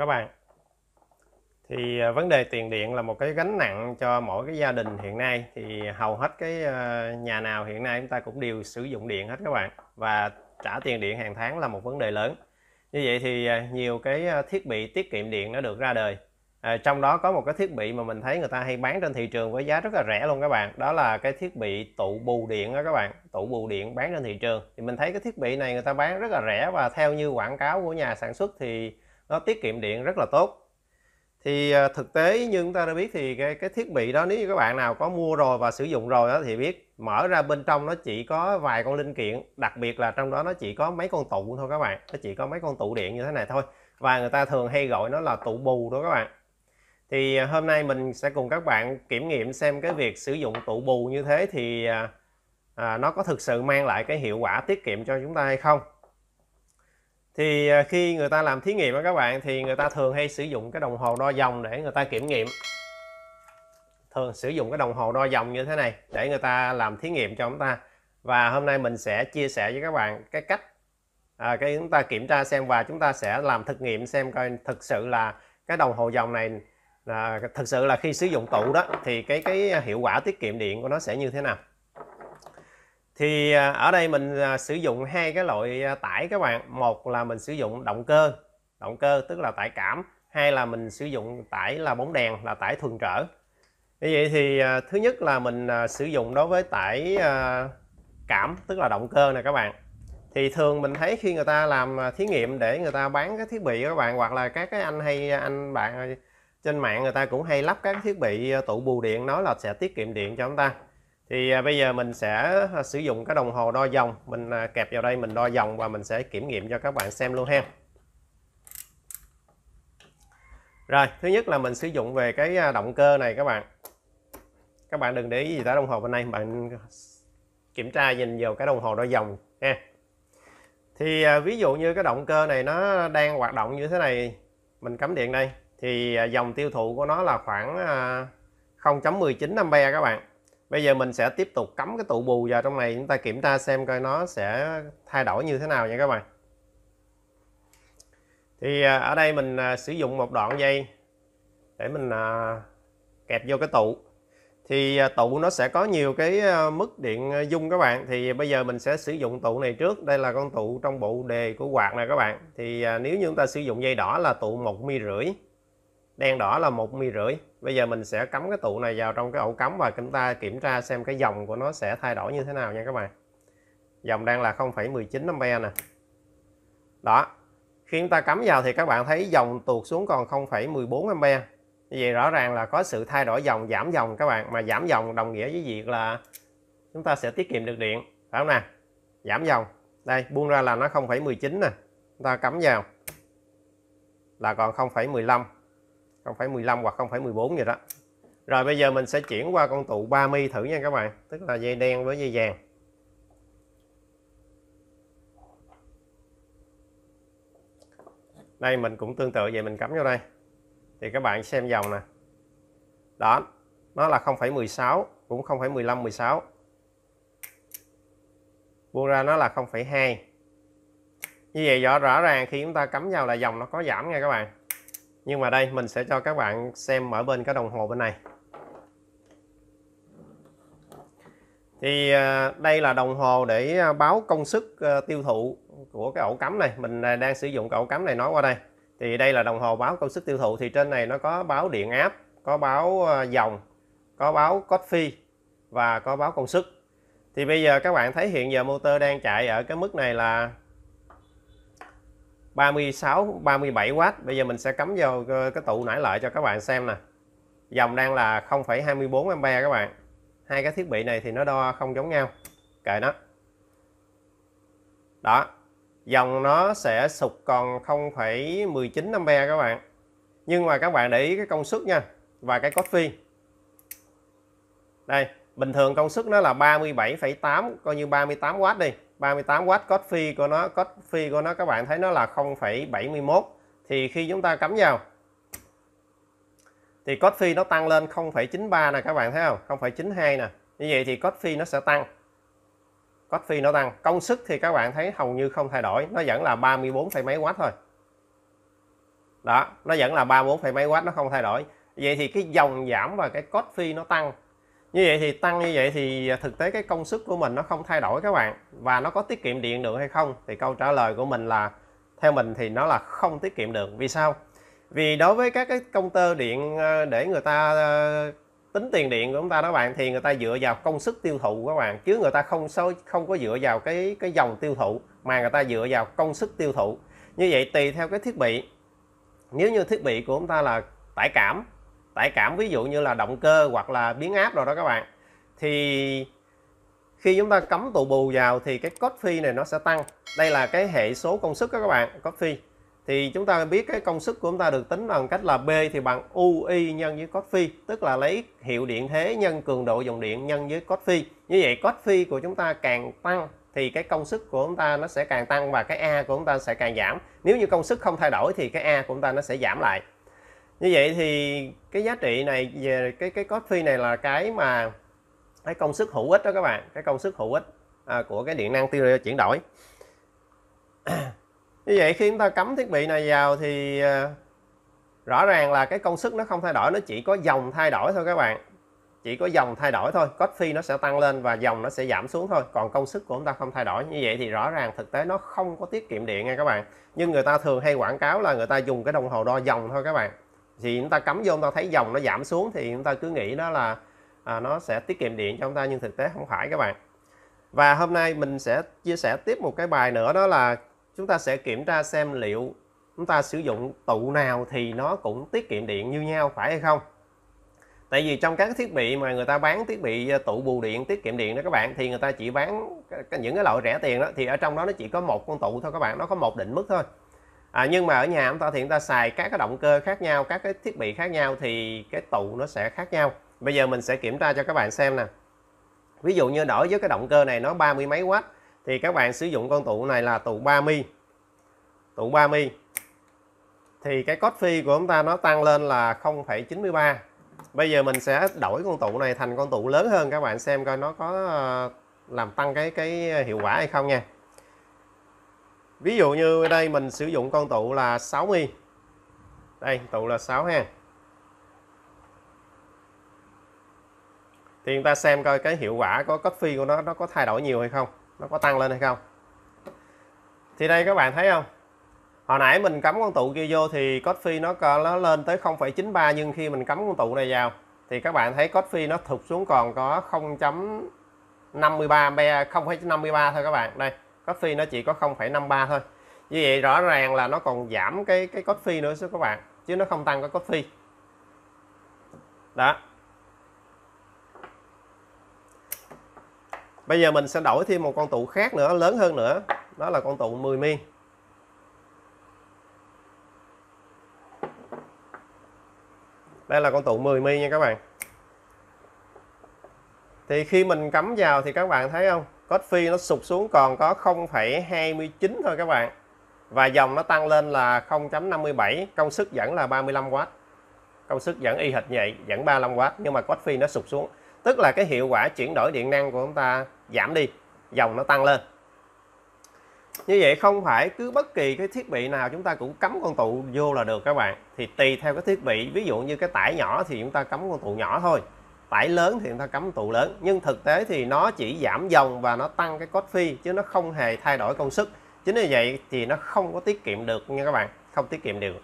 các bạn thì à, vấn đề tiền điện là một cái gánh nặng cho mỗi cái gia đình hiện nay thì hầu hết cái à, nhà nào hiện nay chúng ta cũng đều sử dụng điện hết các bạn và trả tiền điện hàng tháng là một vấn đề lớn như vậy thì à, nhiều cái thiết bị tiết kiệm điện nó được ra đời à, trong đó có một cái thiết bị mà mình thấy người ta hay bán trên thị trường với giá rất là rẻ luôn các bạn đó là cái thiết bị tụ bù điện đó các bạn tụ bù điện bán trên thị trường thì mình thấy cái thiết bị này người ta bán rất là rẻ và theo như quảng cáo của nhà sản xuất thì nó tiết kiệm điện rất là tốt thì à, thực tế như chúng ta đã biết thì cái, cái thiết bị đó nếu như các bạn nào có mua rồi và sử dụng rồi đó thì biết mở ra bên trong nó chỉ có vài con linh kiện đặc biệt là trong đó nó chỉ có mấy con tụ thôi các bạn nó chỉ có mấy con tụ điện như thế này thôi và người ta thường hay gọi nó là tụ bù đó các bạn thì à, hôm nay mình sẽ cùng các bạn kiểm nghiệm xem cái việc sử dụng tụ bù như thế thì à, à nó có thực sự mang lại cái hiệu quả tiết kiệm cho chúng ta hay không thì à, khi người ta làm thí nghiệm đó các bạn thì người ta thường hay sử dụng cái đồng hồ đo dòng để người ta kiểm nghiệm thường sử dụng cái đồng hồ đo dòng như thế này để người ta làm thí nghiệm cho chúng ta và hôm nay mình sẽ chia sẻ với các bạn cái cách à, cái chúng ta kiểm tra xem và chúng ta sẽ làm thực nghiệm xem coi thực sự là cái đồng hồ dòng này là thực sự là khi sử dụng tụ đó thì cái cái hiệu quả tiết kiệm điện của nó sẽ như thế nào thì à, ở đây mình à, sử dụng hai cái loại à, tải các bạn một là mình sử dụng động cơ động cơ tức là tải cảm hay là mình sử dụng tải là bóng đèn là tải thuần trở như vậy thì thứ nhất là mình sử dụng đối với tải cảm tức là động cơ nè các bạn thì thường mình thấy khi người ta làm thí nghiệm để người ta bán cái thiết bị các bạn hoặc là các cái anh hay anh bạn trên mạng người ta cũng hay lắp các thiết bị tụ bù điện nói là sẽ tiết kiệm điện cho chúng ta thì à, bây giờ mình sẽ à, sử dụng cái đồng hồ đo dòng mình à, kẹp vào đây mình đo dòng và mình sẽ kiểm nghiệm cho các bạn xem luôn ha rồi thứ nhất là mình sử dụng về cái động cơ này các bạn các bạn đừng để ý gì tới đồng hồ bên này bạn kiểm tra nhìn vào cái đồng hồ đo dòng ha thì ví dụ như cái động cơ này nó đang hoạt động như thế này mình cắm điện đây thì dòng tiêu thụ của nó là khoảng à, 0.19 ampe các bạn bây giờ mình sẽ tiếp tục cắm cái tụ bù vào trong này chúng ta kiểm tra xem coi nó sẽ thay đổi như thế nào nha các bạn thì à, ở đây mình à, sử dụng một đoạn dây để mình à, kẹp vô cái tụ thì tụ nó sẽ có nhiều cái mức điện dung các bạn thì bây giờ mình sẽ sử dụng tụ này trước đây là con tụ trong bộ đề của quạt này các bạn thì nếu như chúng ta sử dụng dây đỏ là tụ một mi rưỡi đen đỏ là một mi rưỡi bây giờ mình sẽ cắm cái tụ này vào trong cái ổ cắm và chúng ta kiểm tra xem cái dòng của nó sẽ thay đổi như thế nào nha các bạn dòng đang là 0,19 ampere nè đó khi chúng ta cắm vào thì các bạn thấy dòng tuột xuống còn 0,14 ampere như vậy rõ ràng là có sự thay đổi dòng giảm dòng các bạn mà giảm dòng đồng nghĩa với việc là chúng ta sẽ tiết kiệm được điện phải không nè giảm dòng đây buông ra là nó 0,19 nè chúng ta cắm vào là còn 0,15 0,15 hoặc 0,14 vậy đó rồi bây giờ mình sẽ chuyển qua con tụ 3 mi thử nha các bạn tức là dây đen với dây vàng đây mình cũng tương tự vậy mình cắm vô đây thì các bạn xem dòng nè đó nó là 0,16 cũng 0,15 16 buông ra nó là 0,2 như vậy rõ rõ ràng khi chúng ta cắm vào là dòng nó có giảm nha các bạn nhưng mà đây mình sẽ cho các bạn xem ở bên cái đồng hồ bên này thì à, đây là đồng hồ để à, báo công suất à, tiêu thụ của cái ổ cắm này mình đang sử dụng cái ổ cắm này nói qua đây thì đây là đồng hồ báo công suất tiêu thụ thì trên này nó có báo điện áp có báo dòng có báo cốt phi và có báo công suất thì bây giờ các bạn thấy hiện giờ motor đang chạy ở cái mức này là 36 37W bây giờ mình sẽ cắm vào cái tụ nãy lại cho các bạn xem nè dòng đang là 0,24 ampe các bạn hai cái thiết bị này thì nó đo không giống nhau kệ nó đó dòng nó sẽ sụt còn 0,19 ampe các bạn nhưng mà các bạn để ý cái công suất nha và cái cốt phi đây bình thường công suất nó là 37,8 coi như 38W đi 38W cốt phi của nó cốt phi của nó các bạn thấy nó là 0,71 thì khi chúng ta cắm vào thì cốt phi nó tăng lên 0,93 nè các bạn thấy không 0,92 nè như vậy thì cốt phi nó sẽ tăng cốt phi nó tăng công suất thì các bạn thấy hầu như không thay đổi nó vẫn là 34 phẩy mấy watt thôi đó nó vẫn là 34 phẩy mấy watt nó không thay đổi vậy thì cái dòng giảm và cái cốt phi nó tăng như vậy thì tăng như vậy thì thực tế cái công suất của mình nó không thay đổi các bạn và nó có tiết kiệm điện được hay không thì câu trả lời của mình là theo mình thì nó là không tiết kiệm được vì sao vì đối với các cái công tơ điện ờ, để người ta ờ, tính tiền điện của chúng ta đó bạn thì người ta dựa vào công suất tiêu thụ các bạn chứ người ta không không có dựa vào cái cái dòng tiêu thụ mà người ta dựa vào công suất tiêu thụ như vậy tùy theo cái thiết bị nếu như thiết bị của chúng ta là tải cảm tải cảm ví dụ như là động cơ hoặc là biến áp rồi đó các bạn thì khi chúng ta cấm tụ bù vào thì cái cốt phi này nó sẽ tăng đây là cái hệ số công suất đó các bạn cốt phi thì chúng ta biết cái công suất của chúng ta được tính bằng cách là B thì bằng UI nhân với cốt phi tức là lấy hiệu điện thế nhân cường độ dòng điện nhân với cốt phi như vậy cốt phi của chúng ta càng tăng thì cái công suất của chúng ta nó sẽ càng tăng và cái A của chúng ta sẽ càng giảm nếu như công suất không thay đổi thì cái A của chúng ta nó sẽ giảm lại như vậy thì cái giá trị này về cái cái cost fee này là cái mà cái công sức hữu ích đó các bạn cái công sức hữu ích à, của cái điện năng tiêu chuyển đổi như vậy khi chúng ta cắm thiết bị này vào thì à, rõ ràng là cái công suất nó không thay đổi nó chỉ có dòng thay đổi thôi các bạn chỉ có dòng thay đổi thôi cost phi nó sẽ tăng lên và dòng nó sẽ giảm xuống thôi còn công suất của chúng ta không thay đổi như vậy thì rõ ràng thực tế nó không có tiết kiệm điện nha các bạn nhưng người ta thường hay quảng cáo là người ta dùng cái đồng hồ đo dòng thôi các bạn thì chúng ta cắm vô chúng ta thấy dòng nó giảm xuống thì chúng ta cứ nghĩ đó là à, nó sẽ tiết kiệm điện cho chúng ta nhưng thực tế không phải các bạn và hôm nay mình sẽ chia sẻ tiếp một cái bài nữa đó là chúng ta sẽ kiểm tra xem liệu chúng ta sử dụng tụ nào thì nó cũng tiết kiệm điện như nhau phải hay không tại vì trong các thiết bị mà người ta bán thiết bị à, tụ bù điện tiết kiệm điện đó các bạn thì người ta chỉ bán những cái loại rẻ tiền đó thì ở trong đó nó chỉ có một con tụ thôi các bạn nó có một định mức thôi à, nhưng mà ở nhà chúng ta thì chúng ta xài các cái động cơ khác nhau các cái thiết bị khác nhau thì cái tụ nó sẽ khác nhau bây giờ mình sẽ kiểm tra cho các bạn xem nè ví dụ như đổi với cái động cơ này nó 30 mấy watt thì các bạn sử dụng con tụ này là tụ 3 30 tụ 3 30 thì cái cốt phi của chúng ta nó tăng lên là 0,93 bây giờ mình sẽ đổi con tụ này thành con tụ lớn hơn các bạn xem coi nó có ờ, làm tăng cái cái hiệu quả hay không nha ví dụ như ở đây mình sử dụng con tụ là 60 đây tụ là 6 ha thì chúng ta xem coi cái hiệu quả có copy của nó nó có thay đổi nhiều hay không nó có tăng lên hay không thì đây các bạn thấy không hồi nãy mình cắm con tụ kia vô thì copy nó nó lên tới 0,93 nhưng khi mình cắm con tụ này vào thì các bạn thấy copy nó thụt xuống còn có 0.53 0,53 thôi các bạn đây cốt phi nó chỉ có 0,53 thôi như vậy rõ ràng là nó còn giảm cái cái cốt phi nữa chứ các bạn chứ nó không tăng cái cốt phi đó bây giờ mình sẽ đổi thêm một con tụ khác nữa lớn hơn nữa đó là con tụ 10 mi đây là con tụ 10 mi nha các bạn thì khi mình cắm vào thì các bạn thấy không Code phi nó sụt xuống còn có 0,29 thôi các bạn. Và dòng nó tăng lên là 0.57, công suất vẫn là 35W. Công suất vẫn y hệt vậy, vẫn 35W nhưng mà code phi nó sụt xuống. Tức là cái hiệu quả chuyển đổi điện năng của chúng ta giảm đi, dòng nó tăng lên. Như vậy không phải cứ bất kỳ cái thiết bị nào chúng ta cũng cắm con tụ vô là được các bạn. Thì tùy theo cái thiết bị, ví dụ như cái tải nhỏ thì chúng ta cắm con tụ nhỏ thôi tải lớn thì người ta cấm tụ lớn nhưng thực tế thì nó chỉ giảm dòng và nó tăng cái cốt phi chứ nó không hề thay đổi công suất chính vì vậy thì nó không có tiết kiệm được nha các bạn không tiết kiệm được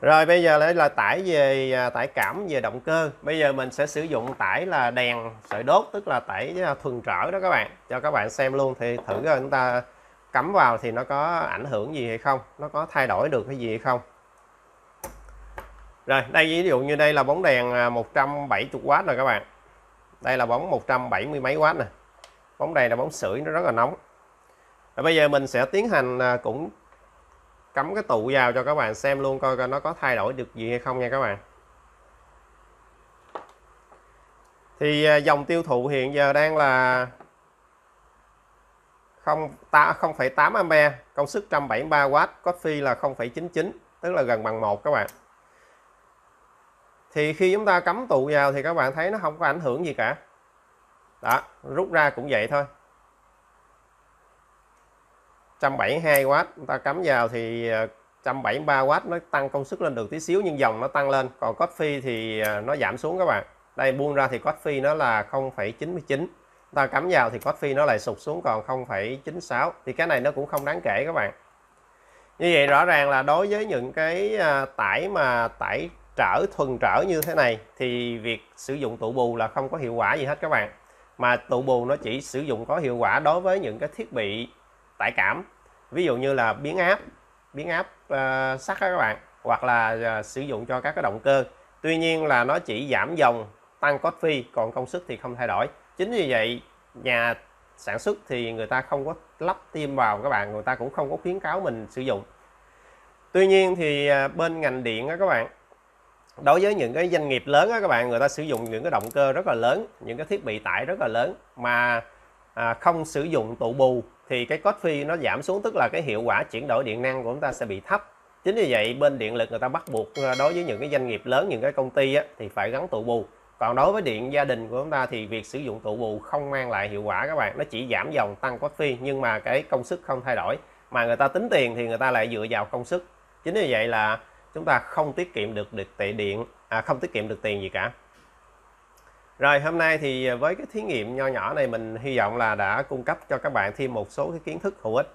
rồi bây giờ lại là tải về à, tải cảm về động cơ bây giờ mình sẽ sử dụng tải là đèn sợi đốt tức là tải à, thuần trở đó các bạn cho các bạn xem luôn thì thử rồi chúng ta cắm vào thì nó có ảnh hưởng gì hay không nó có thay đổi được cái gì hay không rồi đây ví dụ như đây là bóng đèn 170W à, rồi các bạn Đây là bóng 170 mấy W nè Bóng đèn là bóng sưởi nó rất là nóng rồi bây giờ mình sẽ tiến hành à, cũng cắm cái tụ vào cho các bạn xem luôn coi coi nó có thay đổi được gì hay không nha các bạn thì à, dòng tiêu thụ hiện giờ đang là 0,8 A công suất 173W, phi là 0,99 tức là gần bằng 1 các bạn thì khi chúng ta cắm tụ vào thì các bạn thấy nó không có ảnh hưởng gì cả đó rút ra cũng vậy thôi 172W chúng ta cắm vào thì 173W ờ, nó tăng công suất lên được tí xíu nhưng dòng nó tăng lên còn coffee thì ờ, nó giảm xuống các bạn đây buông ra thì coffee nó là 0,99 ta cắm vào thì coffee nó lại sụt xuống còn 0,96 thì cái này nó cũng không đáng kể các bạn như vậy rõ ràng là đối với những cái ờ, tải mà tải trở thuần trở như thế này thì việc sử dụng tụ bù là không có hiệu quả gì hết các bạn mà tụ bù nó chỉ sử dụng có hiệu quả đối với những cái thiết bị tải cảm ví dụ như là biến áp biến áp uh, sắt các bạn hoặc là uh, sử dụng cho các cái động cơ tuy nhiên là nó chỉ giảm dòng tăng cốt phi còn công suất thì không thay đổi chính vì vậy nhà sản xuất thì người ta không có lắp tim vào các bạn người ta cũng không có khuyến cáo mình sử dụng tuy nhiên thì ờ, bên ngành điện đó các bạn đối với những cái doanh nghiệp lớn á các bạn người ta sử dụng những cái động cơ rất là lớn những cái thiết bị tải rất là lớn mà à, không sử dụng tụ bù thì cái cốt phi nó giảm xuống tức là cái hiệu quả chuyển đổi điện năng của chúng ta sẽ bị thấp chính vì vậy bên điện lực người ta bắt buộc à, đối với những cái doanh nghiệp lớn những cái công ty á, thì phải gắn tụ bù còn đối với điện gia đình của chúng ta thì việc sử dụng tụ bù không mang lại hiệu quả các bạn nó chỉ giảm dòng tăng cốt phi nhưng mà cái công suất không thay đổi mà người ta tính tiền thì người ta lại dựa vào công suất chính vì vậy là chúng ta không tiết kiệm được được tệ điện à, không tiết kiệm được tiền gì cả rồi hôm nay thì à, với cái thí nghiệm nho nhỏ này mình hy vọng là đã cung cấp cho các bạn thêm một số cái kiến thức hữu ích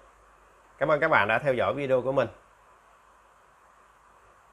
cảm ơn các bạn đã theo dõi video của mình